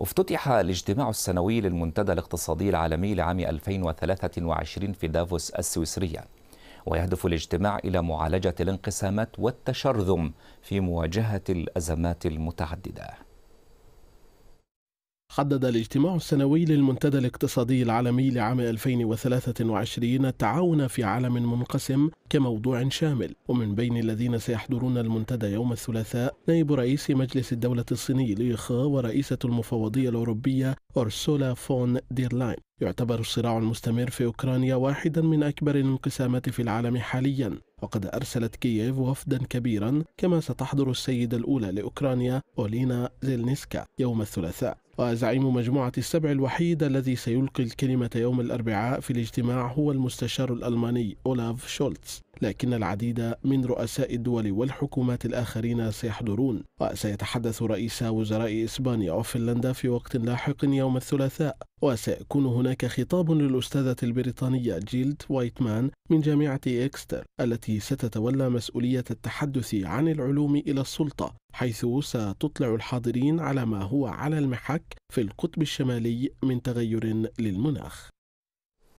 افتتح الاجتماع السنوي للمنتدى الاقتصادي العالمي لعام 2023 في دافوس السويسرية ويهدف الاجتماع إلى معالجة الانقسامات والتشرذم في مواجهة الأزمات المتعددة حدد الاجتماع السنوي للمنتدى الاقتصادي العالمي لعام 2023 التعاون في عالم منقسم كموضوع شامل ومن بين الذين سيحضرون المنتدى يوم الثلاثاء نائب رئيس مجلس الدولة الصيني ليخا ورئيسة المفوضية الأوروبية أرسولا فون ديرلاين يعتبر الصراع المستمر في أوكرانيا واحدا من أكبر الانقسامات في العالم حاليا وقد أرسلت كييف وفدا كبيرا كما ستحضر السيدة الأولى لأوكرانيا أولينا زيلنسكا يوم الثلاثاء وزعيم مجموعة السبع الوحيد الذي سيلقي الكلمة يوم الأربعاء في الاجتماع هو المستشار الألماني أولاف شولتز لكن العديد من رؤساء الدول والحكومات الآخرين سيحضرون وسيتحدث رئيس وزراء إسبانيا وفنلندا في وقت لاحق يوم الثلاثاء وسيكون هناك خطاب للأستاذة البريطانية جيلد وايتمان من جامعة إكستر التي التي ستتولى مسؤولية التحدث عن العلوم إلى السلطة حيث ستطلع الحاضرين على ما هو على المحك في القطب الشمالي من تغير للمناخ